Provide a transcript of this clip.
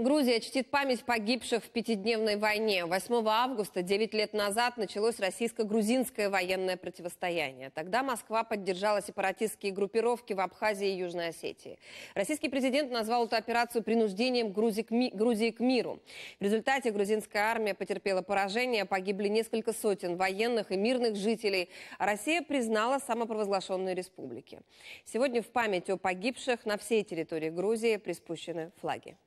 Грузия чтит память погибших в пятидневной войне. 8 августа, 9 лет назад, началось российско-грузинское военное противостояние. Тогда Москва поддержала сепаратистские группировки в Абхазии и Южной Осетии. Российский президент назвал эту операцию принуждением Грузии к, ми... Грузии к миру. В результате грузинская армия потерпела поражение, погибли несколько сотен военных и мирных жителей. А Россия признала самопровозглашенные республики. Сегодня в память о погибших на всей территории Грузии приспущены флаги.